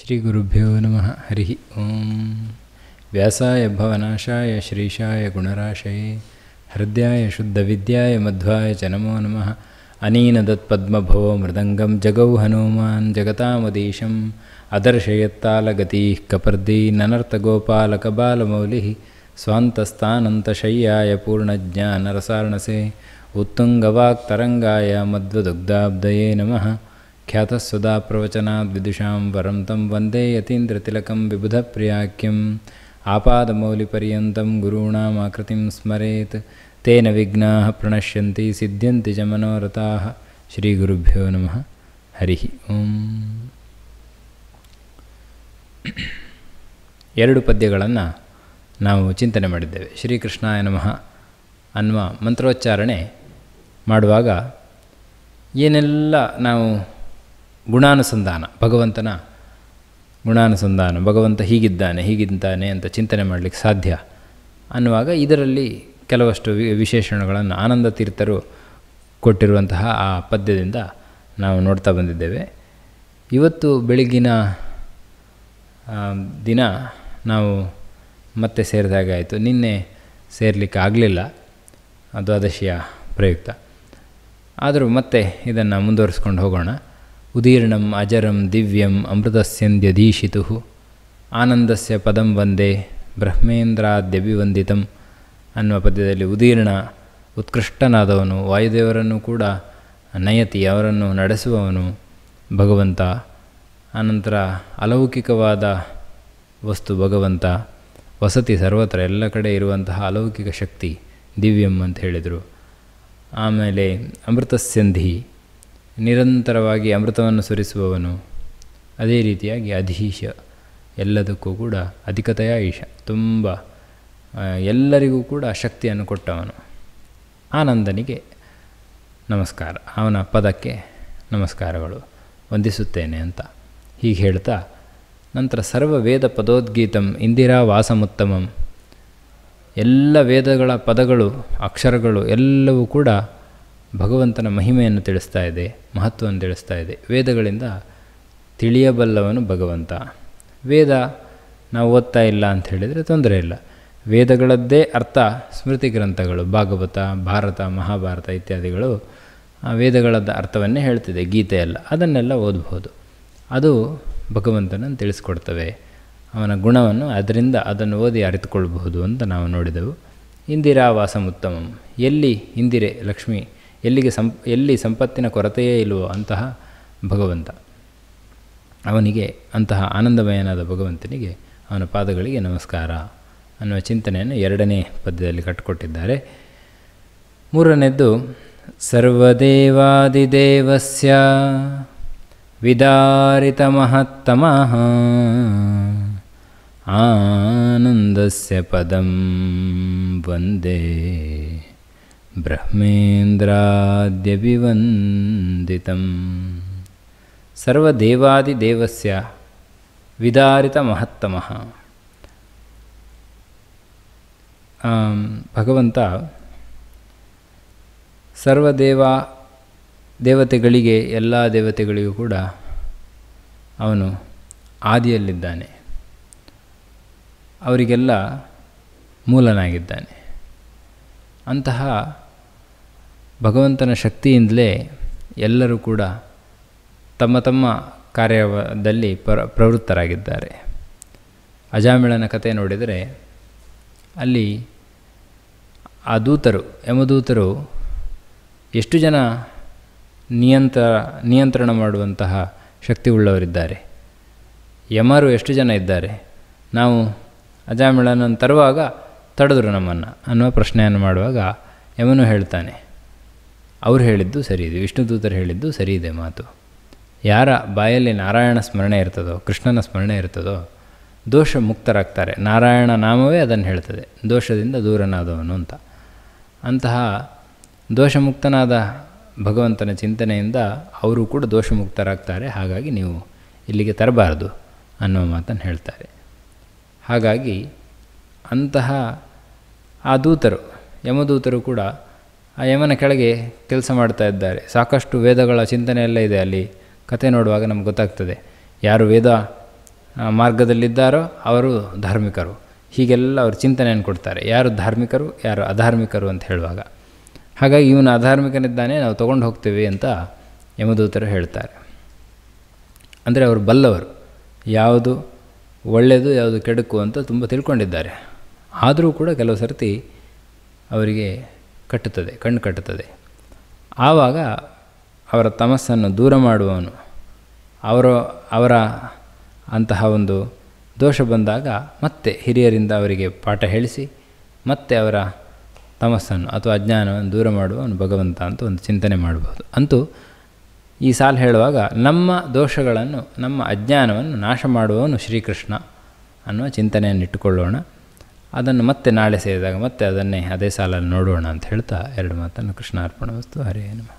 श्रीगुरुभ्यो नमः हरिः ॐ व्यासाय भवनाशाय श्रीशाय गुणराशये हृद्याय शुद्धविद्याय मध्वाय च नमो नमः अनीनदत्पद्मभो मृदङ्गं जगौ हनूमान् जगतामदीशम् अदर्शयत्तालगतीः कपर्दी ननर्तगोपालकबालमौलिः स्वान्तस्थानन्तशय्याय पूर्णज्ञानरसार्णसे उत्तुङ्गवाक्तरङ्गाय मध्वदुग्धाब्दये नमः ಖ್ಯಾತ ಸುಧಾ ವಿದುಷಾಂ ವರಂ ತಂ ವಂದೇ ಯತೀಂದ್ರತಿಲಕಂ ವಿಬುಧಪ್ರಿಯಾಖ್ಯಂ ಆಪಾದಮೌಲಿಪರ್ಯಂತಂ ಗುರೂಣಾಂ ಸ್ಮರೆತ್ ಸ್ಮರೆತ್ ತೇನ ವಿಘ್ನಾ ಪ್ರಣಶ್ಯಂತಿ ಸಿದ್ಧ್ಯಂತಿ ಚ ಶ್ರೀ ಶ್ರೀಗುರುಭ್ಯೋ ನಮಃ ಹರಿ ಓಂ ಎರಡು ಪದ್ಯಗಳನ್ನು ನಾವು ಚಿಂತನೆ ಮಾಡಿದ್ದೇವೆ ಶ್ರೀಕೃಷ್ಣಾಯ ನಮಃ ಅನ್ನುವ ಮಂತ್ರೋಚ್ಚಾರಣೆ ಮಾಡುವಾಗ ಏನೆಲ್ಲ ನಾವು ಗುಣಾನುಸಂಧಾನ ಭಗವಂತನ ಗುಣಾನುಸಂಧಾನ ಭಗವಂತ ಹೀಗಿದ್ದಾನೆ ಹೀಗಿದ್ದಾನೆ ಅಂತ ಚಿಂತನೆ ಮಾಡಲಿಕ್ಕೆ ಸಾಧ್ಯ ಅನ್ನುವಾಗ ಇದರಲ್ಲಿ ಕೆಲವಷ್ಟು ವಿಶೇಷಣಗಳನ್ನು ಆನಂದ ತೀರ್ಥರು ಕೊಟ್ಟಿರುವಂತಹ ಆ ಪದ್ಯದಿಂದ ನಾವು ನೋಡ್ತಾ ಬಂದಿದ್ದೇವೆ ಇವತ್ತು ಬೆಳಗಿನ ದಿನ ನಾವು ಮತ್ತೆ ಸೇರಿದಾಗ ಆಯಿತು ನಿನ್ನೆ ಸೇರಲಿಕ್ಕೆ ಆಗಲಿಲ್ಲ ದ್ವಾದಶಿಯ ಪ್ರಯುಕ್ತ ಆದರೂ ಮತ್ತೆ ಇದನ್ನು ಮುಂದುವರಿಸ್ಕೊಂಡು ಹೋಗೋಣ ಉದೀರ್ಣಂ ಅಜರಂ ದಿವ್ಯಂ ಅಮೃತಸ್ಯಂದ್ಯದೀಶಿತು ಆನಂದಸ್ಯ ಪದಂ ವಂದೇ ಬ್ರಹ್ಮೇಂದ್ರಾದ್ಯಭಿವಂದಿತಂ ಅನ್ನುವ ಪದ್ಯದಲ್ಲಿ ಉದೀರ್ಣ ಉತ್ಕೃಷ್ಟನಾದವನು ವಾಯುದೇವರನ್ನು ಕೂಡ ನಯತಿ ಅವರನ್ನು ನಡೆಸುವವನು ಭಗವಂತ ಆನಂತರ ಅಲೌಕಿಕವಾದ ವಸ್ತು ಭಗವಂತ ವಸತಿ ಸರ್ವತ್ರ ಎಲ್ಲ ಕಡೆ ಇರುವಂತಹ ಅಲೌಕಿಕ ಶಕ್ತಿ ದಿವ್ಯಂ ಅಂತ ಹೇಳಿದರು ಆಮೇಲೆ ಅಮೃತಸ್ಯಂಧಿ ನಿರಂತರವಾಗಿ ಅಮೃತವನ್ನು ಸುರಿಸುವವನು ಅದೇ ರೀತಿಯಾಗಿ ಅಧೀಶ ಎಲ್ಲದಕ್ಕೂ ಕೂಡ ಅಧಿಕತೆಯ ಈಶ ತುಂಬ ಎಲ್ಲರಿಗೂ ಕೂಡ ಶಕ್ತಿಯನ್ನು ಕೊಟ್ಟವನು ಆನಂದನಿಗೆ ನಮಸ್ಕಾರ ಅವನ ಪದಕ್ಕೆ ನಮಸ್ಕಾರಗಳು ವಂದಿಸುತ್ತೇನೆ ಅಂತ ಹೀಗೆ ಹೇಳ್ತಾ ನಂತರ ಸರ್ವ ವೇದ ಪದೋದ್ಗೀತಂ ಇಂದಿರಾ ವಾಸಮುತ್ತಮಂ ಎಲ್ಲ ವೇದಗಳ ಪದಗಳು ಅಕ್ಷರಗಳು ಎಲ್ಲವೂ ಕೂಡ ಭಗವಂತನ ಮಹಿಮೆಯನ್ನು ತಿಳಿಸ್ತಾ ಇದೆ ಮಹತ್ವವನ್ನು ತಿಳಿಸ್ತಾ ಇದೆ ವೇದಗಳಿಂದ ತಿಳಿಯಬಲ್ಲವನು ಭಗವಂತ ವೇದ ನಾವು ಓದ್ತಾ ಇಲ್ಲ ಅಂತ ಹೇಳಿದರೆ ತೊಂದರೆ ಇಲ್ಲ ವೇದಗಳದ್ದೇ ಅರ್ಥ ಸ್ಮೃತಿ ಗ್ರಂಥಗಳು ಭಾಗವತ ಭಾರತ ಮಹಾಭಾರತ ಇತ್ಯಾದಿಗಳು ಆ ವೇದಗಳದ್ದ ಅರ್ಥವನ್ನೇ ಹೇಳ್ತಿದೆ ಗೀತೆಯೆಲ್ಲ ಅದನ್ನೆಲ್ಲ ಓದಬಹುದು ಅದು ಭಗವಂತನನ್ನು ತಿಳಿಸ್ಕೊಡ್ತವೆ ಅವನ ಗುಣವನ್ನು ಅದರಿಂದ ಅದನ್ನು ಓದಿ ಅರಿತುಕೊಳ್ಬಹುದು ಅಂತ ನಾವು ನೋಡಿದೆವು ಇಂದಿರಾ ವಾಸಮುತ್ತಮಂ ಎಲ್ಲಿ ಇಂದಿರೆ ಲಕ್ಷ್ಮೀ ಎಲ್ಲಿಗೆ ಸಂಪ್ ಎಲ್ಲಿ ಸಂಪತ್ತಿನ ಕೊರತೆಯೇ ಇಲ್ಲವೋ ಅಂತಹ ಭಗವಂತ ಅವನಿಗೆ ಅಂತಹ ಆನಂದಮಯನಾದ ಭಗವಂತನಿಗೆ ಅವನ ಪಾದಗಳಿಗೆ ನಮಸ್ಕಾರ ಅನ್ನುವ ಚಿಂತನೆಯನ್ನು ಎರಡನೇ ಪದ್ಯದಲ್ಲಿ ಕಟ್ಟಿಕೊಟ್ಟಿದ್ದಾರೆ ಮೂರನೇದ್ದು ಸರ್ವದೇವಾದಿದೇವಸ್ಯ ವಿದಾರಿತ ಮಹತ್ತಮಃ ಆನಂದಸ್ಯ ಪದಂ ವಂದೇ ಬ್ರಹ್ಮೇಂದ್ರಾದ್ಯಭಿವಂದಿತಂ ದೇವಸ್ಯ ವಿದಾರಿತ ಮಹತ್ತಮಃ ಭಗವಂತ ಸರ್ವದೇವ ದೇವತೆಗಳಿಗೆ ಎಲ್ಲ ದೇವತೆಗಳಿಗೂ ಕೂಡ ಅವನು ಆದಿಯಲ್ಲಿದ್ದಾನೆ ಅವರಿಗೆಲ್ಲ ಮೂಲನಾಗಿದ್ದಾನೆ ಅಂತಹ ಭಗವಂತನ ಶಕ್ತಿಯಿಂದಲೇ ಎಲ್ಲರೂ ಕೂಡ ತಮ್ಮ ತಮ್ಮ ಕಾರ್ಯದಲ್ಲಿ ಪ್ರ ಪ್ರವೃತ್ತರಾಗಿದ್ದಾರೆ ಅಜಾಮಿಳನ ಕಥೆ ನೋಡಿದರೆ ಅಲ್ಲಿ ಆ ದೂತರು ಯಮದೂತರು ಎಷ್ಟು ಜನ ನಿಯಂತ್ರ ನಿಯಂತ್ರಣ ಮಾಡುವಂತಹ ಶಕ್ತಿ ಉಳ್ಳವರಿದ್ದಾರೆ ಯಮರು ಎಷ್ಟು ಜನ ಇದ್ದಾರೆ ನಾವು ಅಜಾಮಿಳನನ್ನು ತರುವಾಗ ತಡೆದರು ನಮ್ಮನ್ನು ಅನ್ನುವ ಪ್ರಶ್ನೆಯನ್ನು ಮಾಡುವಾಗ ಯಮನು ಹೇಳ್ತಾನೆ ಅವ್ರು ಹೇಳಿದ್ದು ಸರಿ ಇದೆ ವಿಷ್ಣು ದೂತರು ಹೇಳಿದ್ದು ಸರಿ ಇದೆ ಮಾತು ಯಾರ ಬಾಯಲ್ಲಿ ನಾರಾಯಣ ಸ್ಮರಣೆ ಇರ್ತದೋ ಕೃಷ್ಣನ ಸ್ಮರಣೆ ಇರ್ತದೋ ದೋಷ ಮುಕ್ತರಾಗ್ತಾರೆ ನಾರಾಯಣ ನಾಮವೇ ಅದನ್ನು ಹೇಳ್ತದೆ ದೋಷದಿಂದ ದೂರನಾದವನು ಅಂತ ಅಂತಹ ದೋಷಮುಕ್ತನಾದ ಭಗವಂತನ ಚಿಂತನೆಯಿಂದ ಅವರು ಕೂಡ ದೋಷಮುಕ್ತರಾಗ್ತಾರೆ ಹಾಗಾಗಿ ನೀವು ಇಲ್ಲಿಗೆ ತರಬಾರದು ಅನ್ನೋ ಮಾತನ್ನು ಹೇಳ್ತಾರೆ ಹಾಗಾಗಿ ಅಂತಹ ಆ ದೂತರು ಯಮದೂತರು ಕೂಡ ಆ ಯಮನ ಕೆಳಗೆ ಕೆಲಸ ಮಾಡ್ತಾ ಇದ್ದಾರೆ ಸಾಕಷ್ಟು ವೇದಗಳ ಚಿಂತನೆ ಎಲ್ಲ ಇದೆ ಅಲ್ಲಿ ಕತೆ ನೋಡುವಾಗ ನಮ್ಗೆ ಗೊತ್ತಾಗ್ತದೆ ಯಾರು ವೇದ ಮಾರ್ಗದಲ್ಲಿದ್ದಾರೋ ಅವರು ಧಾರ್ಮಿಕರು ಹೀಗೆಲ್ಲ ಅವರು ಚಿಂತನೆಯನ್ನು ಕೊಡ್ತಾರೆ ಯಾರು ಧಾರ್ಮಿಕರು ಯಾರು ಅಧಾರ್ಮಿಕರು ಅಂತ ಹೇಳುವಾಗ ಹಾಗಾಗಿ ಇವನು ಅಧಾರ್ಮಿಕನಿದ್ದಾನೆ ನಾವು ತೊಗೊಂಡು ಹೋಗ್ತೇವೆ ಅಂತ ಯಮದೂತರು ಹೇಳ್ತಾರೆ ಅಂದರೆ ಅವರು ಬಲ್ಲವರು ಯಾವುದು ಒಳ್ಳೆಯದು ಯಾವುದು ಕೆಡುಕು ಅಂತ ತುಂಬ ತಿಳ್ಕೊಂಡಿದ್ದಾರೆ ಆದರೂ ಕೂಡ ಕೆಲವು ಸರ್ತಿ ಅವರಿಗೆ ಕಟ್ಟುತ್ತದೆ ಕಣ್ಣು ಕಟ್ಟುತ್ತದೆ ಆವಾಗ ಅವರ ತಮಸ್ಸನ್ನು ದೂರ ಮಾಡುವವನು ಅವರ ಅವರ ಅಂತಹ ಒಂದು ದೋಷ ಬಂದಾಗ ಮತ್ತೆ ಹಿರಿಯರಿಂದ ಅವರಿಗೆ ಪಾಠ ಹೇಳಿಸಿ ಮತ್ತೆ ಅವರ ತಮಸ್ಸನ್ನು ಅಥವಾ ಅಜ್ಞಾನವನ್ನು ದೂರ ಮಾಡುವವನು ಭಗವಂತ ಅಂತ ಒಂದು ಚಿಂತನೆ ಮಾಡಬಹುದು ಅಂತೂ ಈ ಸಾಲು ಹೇಳುವಾಗ ನಮ್ಮ ದೋಷಗಳನ್ನು ನಮ್ಮ ಅಜ್ಞಾನವನ್ನು ನಾಶ ಮಾಡುವವನು ಶ್ರೀಕೃಷ್ಣ ಅನ್ನುವ ಚಿಂತನೆಯನ್ನು ಇಟ್ಟುಕೊಳ್ಳೋಣ ಅದನ್ನು ಮತ್ತೆ ನಾಳೆ ಸೇರಿದಾಗ ಮತ್ತೆ ಅದನ್ನೇ ಅದೇ ಸಾಲಲ್ಲಿ ನೋಡೋಣ ಅಂತ ಹೇಳ್ತಾ ಎರಡು ಮಾತನ್ನು ಕೃಷ್ಣಾರ್ಪಣ ವಸ್ತು ಹರಿಯೇನು